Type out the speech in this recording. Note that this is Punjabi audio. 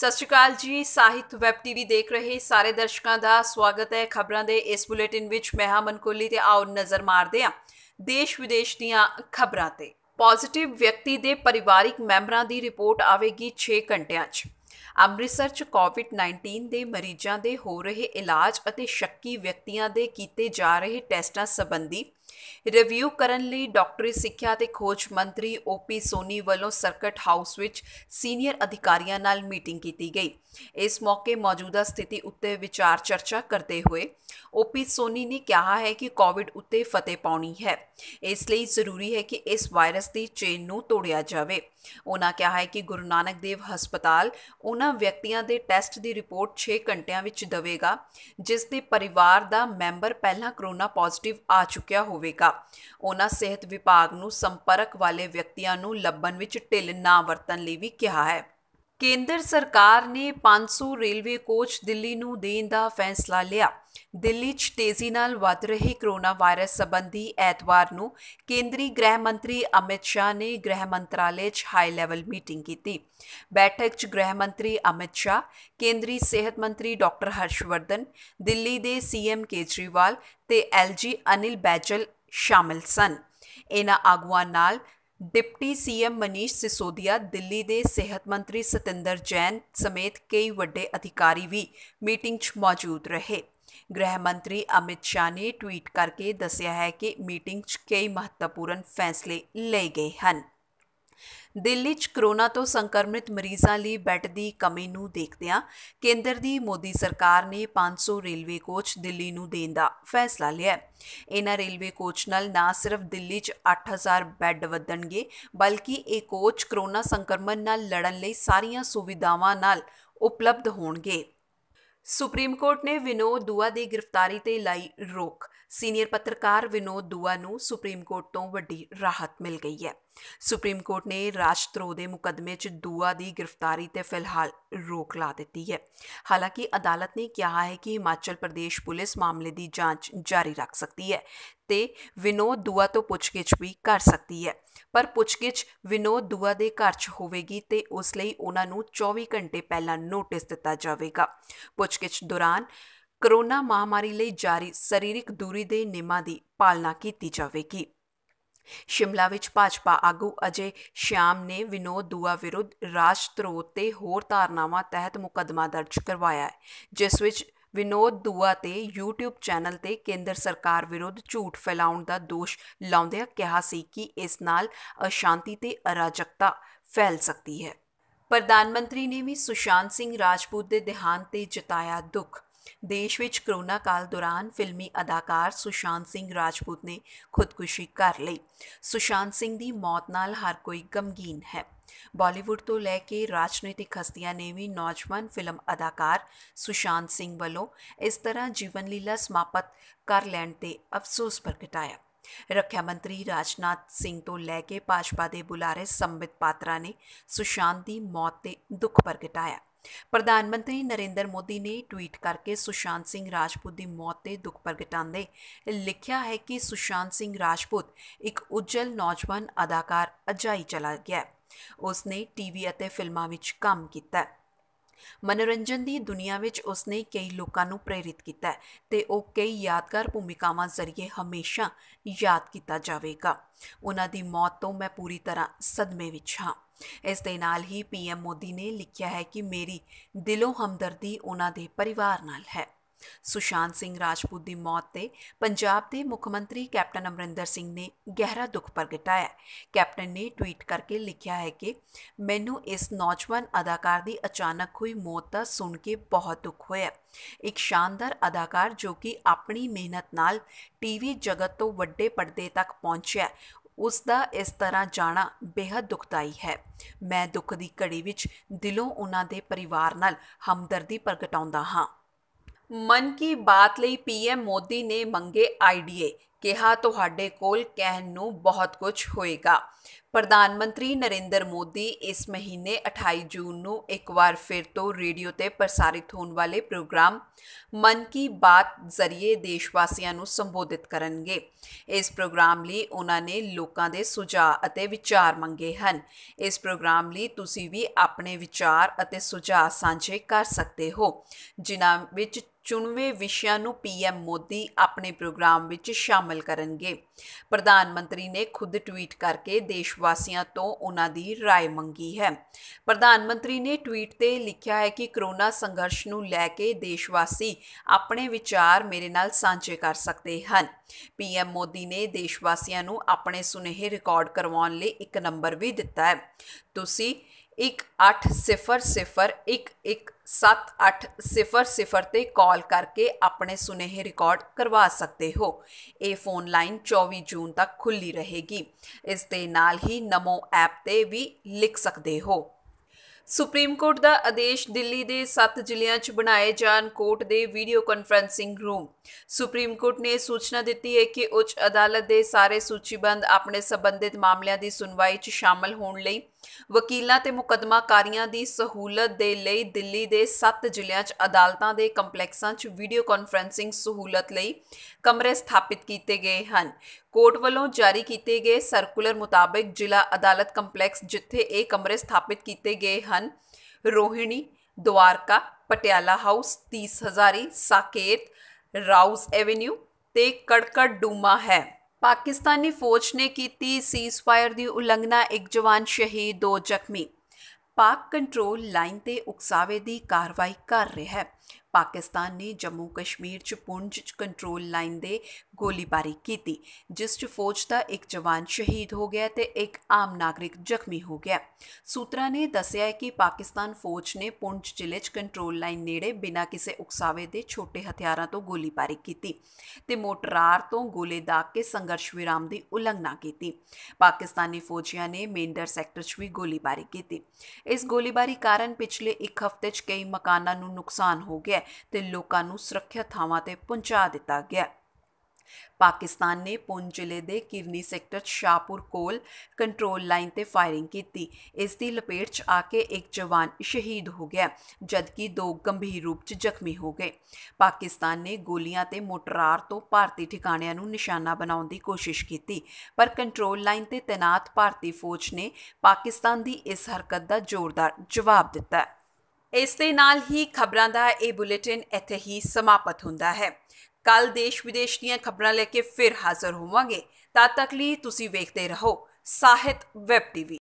ਸਤਿ ਸ਼੍ਰੀ ਅਕਾਲ ਜੀ ਸਾਹਿਤ ਵੈਬ ਟੀਵੀ ਦੇਖ ਰਹੇ ਸਾਰੇ ਦਰਸ਼ਕਾਂ ਦਾ ਸਵਾਗਤ ਹੈ ਖਬਰਾਂ ਦੇ ਇਸ ਬੁਲੇਟਿਨ ਵਿੱਚ ਮੈਂ ਹਾਂ ਮਨਕੋਲੀ ਤੇ ਆਓ ਨਜ਼ਰ ਮਾਰਦੇ ਹਾਂ ਦੇਸ਼ ਵਿਦੇਸ਼ ਦੀਆਂ ਖਬਰਾਂ ਤੇ ਪੋਜ਼ਿਟਿਵ ਵਿਅਕਤੀ ਦੇ ਪਰਿਵਾਰਿਕ ਮੈਂਬਰਾਂ ਦੀ ਰਿਪੋਰਟ ਆਵੇਗੀ 6 ਘੰਟਿਆਂ 'ਚ ਅੰਮ੍ਰਿਤਸਰ 'ਚ ਕੋਵਿਡ-19 ਦੇ ਮਰੀਜ਼ਾਂ ਦੇ ਹੋ ਰਹੇ ਇਲਾਜ ਅਤੇ ਸ਼ੱਕੀ ਵਿਅਕਤੀਆਂ ਦੇ ਕੀਤੇ ਜਾ ਰਹੇ ਟੈਸਟਾਂ ਸੰਬੰਧੀ ਰਿਵਿਊ ਕਰਨ ਲਈ ਡਾਕਟਰੀ ਸਿੱਖਿਆ ਤੇ ਖੋਜ ਮੰਤਰੀ ਓਪੀ ਸੋਨੀ ਵੱਲੋਂ ਸਰਕਟ ਹਾਊਸ ਵਿੱਚ ਸੀਨੀਅਰ ਅਧਿਕਾਰੀਆਂ ਨਾਲ ਮੀਟਿੰਗ ਕੀਤੀ ਗਈ ਇਸ ਮੌਕੇ ਮੌਜੂਦਾ ਸਥਿਤੀ ਉੱਤੇ ਵਿਚਾਰ ਚਰਚਾ ਕਰਦੇ ਹੋਏ ਓਪੀ ਸੋਨੀ ਨੇ ਕਿਹਾ ਹੈ ਕਿ ਕੋਵਿਡ ਉੱਤੇ ਫਤਿਹ ਪਾਉਣੀ ਹੈ ਇਸ ਲਈ ਜ਼ਰੂਰੀ ਹੈ ਕਿ ਇਸ ਵਾਇਰਸ ਦੀ ਚੇਨ ਨੂੰ ਤੋੜਿਆ ਜਾਵੇ ਉਹਨਾਂ ਕਿਹਾ ਹੈ ਕਿ ਗੁਰੂ ਨਾਨਕ ਦੇਵ ਹਸਪਤਾਲ ਉਹਨਾਂ ਵਿਅਕਤੀਆਂ ਦੇ ਟੈਸਟ ਦੀ ਰਿਪੋਰਟ 6 ਘੰਟਿਆਂ ਵਿੱਚ ਦੇਵੇਗਾ ਜਿਸ ਦੇ ਪਰਿਵਾਰ ਦਾ ਮੈਂਬਰ ਪਹਿਲਾਂ ਕਰੋਨਾ ਪੋਜ਼ਿਟਿਵ ਆ ਚੁੱਕਿਆ ਹੋਵੇਗਾ ਉਹਨਾਂ ਸਿਹਤ ਵਿਭਾਗ ਨੂੰ ਸੰਪਰਕ ਵਾਲੇ ਵਿਅਕਤੀਆਂ ਨੂੰ ਲੱਭਣ ਵਿੱਚ ਢਿੱਲ ਨਾ ਵਰਤਣ ਲਈ ਵੀ ਕਿਹਾ ਹੈ ਕੇਂਦਰ ਸਰਕਾਰ ਨੇ 500 ਰੇਲਵੇ ਕੋਚ ਦਿੱਲੀ ਨੂੰ ਦੇਣ ਦਾ ਫੈਸਲਾ ਲਿਆ ਦਿੱਲੀ 'ਚ ਤੇਜ਼ੀ ਨਾਲ ਵੱਧ ਰਹੇ ਕਰੋਨਾ ਵਾਇਰਸ ਸੰਬੰਧੀ ਐਤਵਾਰ ਨੂੰ ਕੇਂਦਰੀ ਗ੍ਰਹਿ ਮੰਤਰੀ ਅਮਿਤ ਸ਼ਾਹ ਨੇ ਗ੍ਰਹਿ ਮੰਤਰਾਲੇ 'ਚ ਹਾਈ ਲੈਵਲ ਮੀਟਿੰਗ ਕੀਤੀ ਬੈਠਕ 'ਚ ਗ੍ਰਹਿ ਮੰਤਰੀ ਅਮਿਤ ਸ਼ਾਹ ਕੇਂਦਰੀ ਸਿਹਤ ਮੰਤਰੀ ਡਾਕਟਰ ਹਰਸ਼ਵਰਧਨ ਦਿੱਲੀ ਦੇ ਸੀਐਮ ਕੇਜਰੀਵਾਲ ਤੇ ਐਲਜੀ ਅਨਿਲ ਬੈਜਲ ਸ਼ਾਮਲ ਸਨ ਇਹਨਾਂ ਆਗੂਆਂ ਨਾਲ ਡਿਪਟੀ ਸੀਐਮ ਮਨੀਸ਼ ਸਿਸੋਦੀਆ ਦਿੱਲੀ ਦੇ ਸਿਹਤ ਮੰਤਰੀ ਸਤਿੰਦਰ ਜੈਨ ਸਮੇਤ ਕਈ ਵੱਡੇ ਅਧਿਕਾਰੀ ਵੀ ਮੀਟਿੰਗ 'ਚ ਮੌਜੂਦ ਰਹੇ ਗ੍ਰਹਿ ਮੰਤਰੀ ਅਮਿਤ ਸ਼ਾਹ ਨੇ ਟਵੀਟ ਕਰਕੇ ਦੱਸਿਆ ਹੈ ਕਿ ਮੀਟਿੰਗ 'ਚ ਕਈ ਮਹੱਤਵਪੂਰਨ ਫੈਸਲੇ ਲਏ ਗਏ ਹਨ ਦਿੱਲੀ 'ਚ ਕਰੋਨਾ ਤੋਂ ਸੰਕਰਮਿਤ ਮਰੀਜ਼ਾਂ ਲਈ ਬੈੱਡ ਦੀ ਕਮੀ ਨੂੰ ਦੇਖਦਿਆਂ ਕੇਂਦਰ ਦੀ ਮੋਦੀ ਸਰਕਾਰ ਨੇ 500 ਰੇਲਵੇ ਕੋਚ ਦਿੱਲੀ ਨੂੰ ਦੇਣ ਦਾ ਫੈਸਲਾ ਲਿਆ ਹੈ ਇਹਨਾਂ ਰੇਲਵੇ ਕੋਚ ਨਾਲ ਨਾ ਸਿਰਫ ਦਿੱਲੀ 'ਚ 8000 ਬੈੱਡ ਵਧਣਗੇ ਬਲਕਿ ਇਹ ਕੋਚ ਕਰੋਨਾ ਸੰਕਰਮਣ ਨਾਲ ਲੜਨ ਲਈ ਸਾਰੀਆਂ ਸੁਵਿਧਾਵਾਂ ਨਾਲ ਉਪਲਬਧ ਹੋਣਗੇ ਸੁਪਰੀਮ ਕੋਰਟ ਨੇ ਵਿਨੋਦ ਦੁਆ ਦੀ ਗ੍ਰਿਫਤਾਰੀ ਤੇ ਲਾਈ ਰੋਕ ਸੀਨੀਅਰ ਪੱਤਰਕਾਰ ਵਿਨੋਦ ਦੁਆ ਨੂੰ ਸੁਪਰੀਮ ਕੋਰਟ ਤੋਂ ਵੱਡੀ ਰਾਹਤ ਮਿਲ ਗਈ ਹੈ ਸੁਪਰੀਮ ਕੋਰਟ ਨੇ ਰਾਸ਼ਟਰੋ ਦੇ ਮੁਕਦਮੇ 'ਚ ਦੁਆ ਦੀ ਗ੍ਰਿਫਤਾਰੀ ਤੇ ਫਿਲਹਾਲ ਰੋਕ ਲਾ ਦਿੱਤੀ ਹੈ ਹਾਲਾਂਕਿ ਅਦਾਲਤ ਨੇ ਕਿਹਾ ਹੈ ਕਿ ਹਿਮਾਚਲ ਪ੍ਰਦੇਸ਼ ਪੁਲਿਸ ਮਾਮਲੇ ਦੀ ਜਾਂਚ ਜਾਰੀ ਰੱਖ ਸਕਦੀ ਹੈ ਤੇ ਵਿਨੋਦ ਦੁਆ ਤੋਂ ਪੁੱਛਗਿੱਛ ਵੀ ਕਰ ਸਕਦੀ ਹੈ ਪਰ ਪੁੱਛਗਿੱਛ ਵਿਨੋਦ ਦੁਆ ਦੇ ਘਰ 'ਚ ਹੋਵੇਗੀ ਤੇ ਉਸ ਲਈ ਉਹਨਾਂ ਨੂੰ 24 ਘੰਟੇ ਪਹਿਲਾਂ ਨੋਟਿਸ ਦਿੱਤਾ ਜਾਵੇਗਾ ਪੁੱਛਗਿੱਛ ਦੌਰਾਨ ਕਰੋਨਾ ਮਹਾਮਾਰੀ ਲਈ ਜਾਰੀ ਸਰੀਰਕ ਦੂਰੀ ਦੇ ਨਿਯਮਾਂ ਦੀ ਪਾਲਣਾ ਕੀਤੀ ਜਾਵੇਗੀ ਸ਼ਿਮਲਾ ਵਿੱਚ ਭਾਜਪਾ ਆਗੂ ਅਜੇ ਸ਼ਾਮ ਨੇ ਵਿਨੋਦ ਦੁਆ ਵਿਰੁੱਧ ਰਾਸ਼ਟਰੋਤ ਤੇ ਹੋਰ ਧਾਰਨਾਵਾਂ ਤਹਿਤ ਮੁਕਦਮਾ ਦਰਜ ਕਰਵਾਇਆ ਹੈ ਜਿਸ ਵਿੱਚ ਵਿਨੋਦ ਦੁਆ ਤੇ YouTube ਚੈਨਲ ਤੇ ਕੇਂਦਰ ਸਰਕਾਰ ਵਿਰੁੱਧ ਝੂਠ ਫੈਲਾਉਣ ਦਾ ਦੋਸ਼ ਲਾਉਂਦਿਆਂ ਕਿਹਾ ਸੀ ਕਿ ਇਸ ਨਾਲ ਅਸ਼ਾਂਤੀ ਤੇ ਅਰਾਜਕਤਾ ਫੈਲ ਸਕਦੀ ਹੈ ਪ੍ਰਧਾਨ ਮੰਤਰੀ ਨੇ ਵੀ ਸੁਸ਼ਾਂਤ ਸਿੰਘ ਰਾਜਪੂਤ ਦੇ ਦਿਹਾਂਤ ਤੇ ਜਤਾਇਆ ਦੁੱਖ ਦੇਸ਼ ਵਿੱਚ ਕਰੋਨਾ ਕਾਲ ਦੌਰਾਨ ਫਿਲਮੀ ਅਦਾਕਾਰ ਸੁਸ਼ਾਂਤ ਸਿੰਘ ਰਾਜਪੂਤ ਨੇ ਖੁਦਕੁਸ਼ੀ ਕਰ ਲਈ ਸੁਸ਼ਾਂਤ ਸਿੰਘ ਦੀ ਮੌਤ ਨਾਲ ਹਰ ਕੋਈ ਗਮਗੀਨ ਹੈ ਬਾਲੀਵੁੱਡ ਤੋਂ ਲੈ ਕੇ ਰਾਜਨੀਤਿਕ ਹਸਤੀਆਂ ਨੇ ਵੀ ਨੌਜਵਾਨ ਫਿਲਮ ਅਦਾਕਾਰ ਸੁਸ਼ਾਂਤ ਸਿੰਘ ਵੱਲੋਂ ਇਸ ਤਰ੍ਹਾਂ ਜੀਵਨ ਲੀਲਾ ਸਮਾਪਤ ਕਰ ਲੈਣ ਤੇ ਅਫਸੋਸ ਪ੍ਰਗਟਾਇਆ ਰੱਖਿਆ ਮੰਤਰੀ ਰਾਜਨਾਥ ਸਿੰਘ ਤੋਂ ਲੈ ਕੇ ਭਾਜਪਾ ਦੇ ਬੁਲਾਰੇ ਸੰਬਿਤ ਪਾਤਰਾ ਨੇ ਸੁਸ਼ਾਂਤ ਦੀ ਮੌਤ ਤੇ ਦੁੱਖ ਪ੍ਰਗਟਾਇਆ ਪ੍ਰਧਾਨ ਮੰਤਰੀ ਨਰਿੰਦਰ ਮੋਦੀ ਨੇ ਟਵੀਟ ਕਰਕੇ ਸੁਸ਼ਾਂਤ ਸਿੰਘ ਰਾਜਪੂਤ ਦੀ ਮੌਤ ਤੇ ਦੁੱਖ ਪ੍ਰਗਟਾਉਂਦੇ ਲਿਖਿਆ ਹੈ ਕਿ ਸੁਸ਼ਾਂਤ ਸਿੰਘ ਰਾਜਪੂਤ ਇੱਕ ਉਜਲ ਨੌਜਵਾਨ ਅਦਾਕਾਰ ਅਜਾਈ ਚਲਾ ਗਿਆ ਉਸ ਨੇ ਟੀਵੀ ਅਤੇ ਫਿਲਮਾਂ ਵਿੱਚ ਕੰਮ ਕੀਤਾ ਮਨੋਰੰਜਨ ਦੀ ਦੁਨੀਆ ਵਿੱਚ ਉਸਨੇ ਕਈ ਲੋਕਾਂ ਨੂੰ ਪ੍ਰੇਰਿਤ ਕੀਤਾ ਤੇ ਉਹ ਕਈ ਯਾਦਗਾਰ ਭੂਮਿਕਾਵਾਂ ਜ਼ਰੀਏ ਹਮੇਸ਼ਾ ਯਾਦ ਕੀਤਾ ਜਾਵੇਗਾ ਉਹਨਾਂ ਦੀ ਮੌਤ ਤੋਂ ਮੈਂ ਪੂਰੀ ਤਰ੍ਹਾਂ ਸਦਮੇ ਵਿੱਚ ਹਾਂ ਇਸ ਦੇ ਨਾਲ ਹੀ ਪੀਐਮ ਮੋਦੀ ਨੇ ਲਿਖਿਆ ਹੈ ਕਿ ਮੇਰੀ ਦਿਲੋਂ ਹਮਦਰਦੀ ਉਹਨਾਂ ਦੇ ਪਰਿਵਾਰ ਨਾਲ ਹੈ ਸੁਸ਼ਾਂਤ ਸਿੰਘ ਰਾਜਪੂਤ ਦੀ ਮੌਤ ਤੇ ਪੰਜਾਬ ਦੇ ਮੁੱਖ ਮੰਤਰੀ ਕੈਪਟਨ ਅਮਰਿੰਦਰ ਸਿੰਘ ਨੇ ਗਹਿਰਾ ਦੁੱਖ ਪ੍ਰਗਟਾਇਆ ਕੈਪਟਨ ਨੇ ਟਵੀਟ ਕਰਕੇ ਲਿਖਿਆ ਹੈ ਕਿ ਮੈਨੂੰ ਇਸ ਨੌਜਵਾਨ ਅਦਾਕਾਰ ਦੀ ਅਚਾਨਕ ਹੋਈ ਮੌਤ ਦਾ ਸੁਣ ਕੇ ਬਹੁਤ ਦੁੱਖ ਹੋਇਆ ਇੱਕ ਸ਼ਾਨਦਾਰ ਅਦਾਕਾਰ ਜੋ ਕਿ ਆਪਣੀ ਮਿਹਨਤ ਨਾਲ ਟੀਵੀ ਜਗਤ ਤੋਂ ਵੱਡੇ ਪਰਦੇ ਤੱਕ ਪਹੁੰਚਿਆ ਉਸ ਦਾ ਇਸ ਤਰ੍ਹਾਂ ਜਾਣਾ ਬੇहद ਦੁਖਦਾਈ ਹੈ ਮੈਂ ਦੁੱਖ ਦੀ ਘੜੀ ਵਿੱਚ ਦਿਲੋਂ ਉਹਨਾਂ ਦੇ ਪਰਿਵਾਰ ਨਾਲ ਹਮਦਰਦੀ ਪ੍ਰਗਟਾਉਂਦਾ ਹਾਂ ਮਨ ਕੀ ਬਾਤ ਲਈ ਪੀਐਮ ਮੋਦੀ ਨੇ ਮੰਗੇ ਆਈਡੀਏ ਕਿਹਾ ਤੁਹਾਡੇ ਕੋਲ ਕਹਿਣ ਨੂੰ ਬਹੁਤ ਕੁਝ ਹੋਏਗਾ ਪ੍ਰਧਾਨ ਮੰਤਰੀ ਨਰਿੰਦਰ ਮੋਦੀ ਇਸ ਮਹੀਨੇ 28 ਜੂਨ ਨੂੰ ਇੱਕ ਵਾਰ ਫਿਰ ਤੋਂ ਰੇਡੀਓ ਤੇ ਪ੍ਰਸਾਰਿਤ ਹੋਣ ਵਾਲੇ ਪ੍ਰੋਗਰਾਮ ਮਨ ਕੀ ਬਾਤ ਜ਼ਰੀਏ ਦੇਸ਼ ਵਾਸੀਆਂ ਨੂੰ ਸੰਬੋਧਿਤ ਕਰਨਗੇ ਇਸ ਪ੍ਰੋਗਰਾਮ ਲਈ ਉਹਨਾਂ ਨੇ ਲੋਕਾਂ ਦੇ ਸੁਝਾਅ ਅਤੇ ਵਿਚਾਰ ਮੰਗੇ ਹਨ ਇਸ ਪ੍ਰੋਗਰਾਮ ਲਈ ਤੁਸੀਂ ਵੀ ਆਪਣੇ ਵਿਚਾਰ ਅਤੇ ਸੁਝਾਅ ਸਾਂਝੇ ਕਰ ਸਕਦੇ ਹੋ ਜਿਨ੍ਹਾਂ ਵਿੱਚ ਚੁਣਵੇਂ ਵਿਸ਼ਿਆਂ ਨੂੰ ਪੀਐਮ ਮੋਦੀ ਆਪਣੇ ਪ੍ਰੋਗਰਾਮ ਵਿੱਚ ਸ਼ਾਮਲ ਸ਼ਾਮਲ ਕਰਨਗੇ ਪ੍ਰਧਾਨ ਮੰਤਰੀ ਨੇ ਖੁਦ ਟਵੀਟ ਕਰਕੇ ਦੇਸ਼ ਵਾਸੀਆਂ ਤੋਂ ਉਹਨਾਂ ਦੀ رائے ਮੰਗੀ ਹੈ ਪ੍ਰਧਾਨ ਮੰਤਰੀ ਨੇ ਟਵੀਟ ਤੇ ਲਿਖਿਆ ਹੈ ਕਿ ਕਰੋਨਾ ਸੰਘਰਸ਼ ਨੂੰ ਲੈ ਕੇ ਦੇਸ਼ ਵਾਸੀ ਆਪਣੇ ਵਿਚਾਰ ਮੇਰੇ ਨਾਲ ਸਾਂਝੇ ਕਰ ਸਕਦੇ ਹਨ ਪੀਐਮ ਮੋਦੀ ਨੇ ਦੇਸ਼ ਵਾਸੀਆਂ ਨੂੰ ਆਪਣੇ ਸੁਨੇਹੇ ਰਿਕਾਰਡ ਕਰਵਾਉਣ ਲਈ ਇੱਕ ਨੰਬਰ ਵੀ ਦਿੱਤਾ ਹੈ ਤੁਸੀਂ ਇੱਕ ਸਿਫਰ ਸਿਫਰ ਸਿਫਰ ਸਿਫਰ ਤੇ ਕਾਲ ਕਰਕੇ ਆਪਣੇ ਸੁਨੇਹੇ ਰਿਕਾਰਡ ਕਰਵਾ ਸਕਦੇ ਹੋ ਇਹ ਫੋਨ ਲਾਈਨ 24 ਜੂਨ ਤੱਕ ਖੁੱਲੀ ਰਹੇਗੀ ਇਸ ਦੇ ਨਾਲ ਹੀ ਨਮੋ ਐਪ ਤੇ ਵੀ ਲਿਖ ਸਕਦੇ ਹੋ ਸੁਪਰੀਮ ਕੋਰਟ ਦਾ ਆਦੇਸ਼ ਦਿੱਲੀ ਦੇ 7 ਜ਼ਿਲ੍ਹਿਆਂ 'ਚ ਬਣਾਏ ਜਾਣ ਕੋਰਟ ਦੇ video conferencing room supreme court ਨੇ ਸੂਚਨਾ ਦਿੱਤੀ ਹੈ ਕਿ ਉੱਚ ਅਦਾਲਤ ਦੇ ਸਾਰੇ ਸੂਚੀਬੰਦ ਆਪਣੇ ਸਬੰਧਿਤ ਮਾਮਲਿਆਂ ਦੀ ਸੁਣਵਾਈ 'ਚ ਸ਼ਾਮਲ ਹੋਣ ਲਈ ਵਕੀਲਾਂ ਤੇ ਮੁਕਦਮਾਕਾਰੀਆਂ ਦੀ ਸਹੂਲਤ ਦੇ ਲਈ ਦਿੱਲੀ ਦੇ 7 ਜ਼ਿਲ੍ਹਿਆਂ 'ਚ ਅਦਾਲਤਾਂ ਦੇ ਕੰਪਲੈਕਸਾਂ 'ਚ ਵੀਡੀਓ ਕਾਨਫਰੈਂਸਿੰਗ ਸਹੂਲਤ ਲਈ ਕਮਰੇ ਸਥਾਪਿਤ ਕੀਤੇ ਗਏ ਹਨ ਕੋਰਟ ਵੱਲੋਂ ਜਾਰੀ ਕੀਤੇ ਗਏ ਸਰਕੂਲਰ ਮੁਤਾਬਕ ਜ਼ਿਲ੍ਹਾ ਅਦਾਲਤ ਕੰਪਲੈਕਸ ਜਿੱਥੇ ਇਹ ਕਮਰੇ ਸਥਾਪਿਤ ਕੀਤੇ ਗਏ ਹਨ Rohini Dwarka Patiala house 30000 Saket Rouse avenue ਤੇ ਕੜਕੜ ਡੂਮਾ ਹੈ ਪਾਕਿਸਤਾਨੀ ਫੌਜ ਨੇ ਕੀਤੀ ਸੀਜ਼ਫਾਇਰ ਦੀ ਉਲੰਘਣਾ ਇੱਕ ਜਵਾਨ ਸ਼ਹੀਦ ਦੋ ਜ਼ਖਮੀ ਪਾਕ ਕੰਟਰੋਲ ਲਾਈਨ ਤੇ ਉਕਸਾਵੇ ਦੀ ਕਾਰਵਾਈ ਕਰ ਰਿਹਾ ਹੈ ਪਾਕਿਸਤਾਨ ਨੇ ਜੰਮੂ ਕਸ਼ਮੀਰ 'ਚ ਪੁੰਜ ਕੰਟਰੋਲ ਲਾਈਨ ਦੇ ਗੋਲੀਬਾਰੀ ਕੀਤੀ ਜਿਸ 'ਚ ਫੌਜ ਦਾ ਇੱਕ ਜਵਾਨ ਸ਼ਹੀਦ ਹੋ ਗਿਆ ਤੇ ਇੱਕ ਆਮ ਨਾਗਰਿਕ ਜ਼ਖਮੀ ਹੋ ਗਿਆ ਸੂਤਰਾਂ ਨੇ ਦੱਸਿਆ ਕਿ ਪਾਕਿਸਤਾਨ ਫੌਜ ਨੇ ਪੁੰਜ ਜ਼ਿਲ੍ਹੇ 'ਚ ਕੰਟਰੋਲ ਲਾਈਨ ਨੇੜੇ ਬਿਨਾਂ ਕਿਸੇ ਉਕਸਾਵੇ ਦੇ ਛੋਟੇ ਹਥਿਆਰਾਂ ਤੋਂ ਗੋਲੀਬਾਰੀ ਕੀਤੀ ਤੇ ਮੋਟਰਾਰ ਤੋਂ ਗੋਲੇ ਦਾਗ ਕੇ ਸੰਘਰਸ਼ ਵਿਰਾਮ ਦੀ ਉਲੰਘਣਾ ਕੀਤੀ ਪਾਕਿਸਤਾਨੀ ਫੌਜੀਆਂ ਨੇ ਮੇਂਡਰ ਸੈਕਟਰ 'ਚ ਵੀ ਗੋਲੀਬਾਰੀ ਕੀਤੀ ਇਸ ਗੋਲੀਬਾਰੀ ਕਾਰਨ ਪਿਛਲੇ ਇੱਕ ਹਫ਼ਤੇ 'ਚ ਕਈ ਮਕਾਨਾਂ ਨੂੰ ਨੁਕਸਾਨ ਹੋ ਗਿਆ ਤੇ ਲੋਕਾਂ ਨੂੰ ਸੁਰੱਖਿਅਤ ਥਾਵਾਂ ਤੇ ਪਹੁੰਚਾ ਦਿੱਤਾ ਗਿਆ ਪਾਕਿਸਤਾਨ ਨੇ ਪੁੰਜ ਜ਼ਿਲ੍ਹੇ ਦੇ ਕਿਰਨੀ ਸੈਕਟਰ ਸ਼ਾਹਪੁਰ ਕੋਲ ਕੰਟਰੋਲ ਲਾਈਨ ਤੇ ਫਾਇਰਿੰਗ ਕੀਤੀ ਇਸ ਦੀ ਲਪੇਟ 'ਚ ਆ ਕੇ ਇੱਕ ਜਵਾਨ ਸ਼ਹੀਦ ਹੋ ਗਿਆ ਜਦਕਿ ਦੋ ਗੰਭੀਰ ਰੂਪ 'ਚ ਜ਼ਖਮੀ ਹੋ ਗਏ ਪਾਕਿਸਤਾਨ ਨੇ ਗੋਲੀਆਂ ਤੇ ਮੋਟਰਾਰ ਤੋਂ ਭਾਰਤੀ ਠਿਕਾਣਿਆਂ ਨੂੰ ਨਿਸ਼ਾਨਾ ਬਣਾਉਣ ਦੀ ਕੋਸ਼ਿਸ਼ ਕੀਤੀ ਪਰ ਕੰਟਰੋਲ ਲਾਈਨ ਤੇ ਤੈਨਾਤ ਭਾਰਤੀ ਫੌਜ ਨੇ ਪਾਕਿਸਤਾਨ ਦੀ ਇਸ ਹਰਕਤ ਦਾ ਜ਼ੋਰਦਾਰ ਜਵਾਬ ਦਿੱਤਾ ਇਸ ਦੇ ਨਾਲ ਹੀ ਖਬਰਾਂ ਦਾ ਇਹ ਬੁਲੇਟਿਨ ਇੱਥੇ ਹੀ ਸਮਾਪਤ ਹੁੰਦਾ ਹੈ ਕੱਲ ਦੇਸ਼ ਵਿਦੇਸ਼ ਦੀਆਂ ਖਬਰਾਂ ਲੈ ਕੇ ਫਿਰ ਹਾਜ਼ਰ ਹੋਵਾਂਗੇ ਤਦ ਤੱਕ ਲਈ ਤੁਸੀਂ ਵੇਖਦੇ ਰਹੋ ਸਾਹਿਤ ਵੈਬ ਟੀਵੀ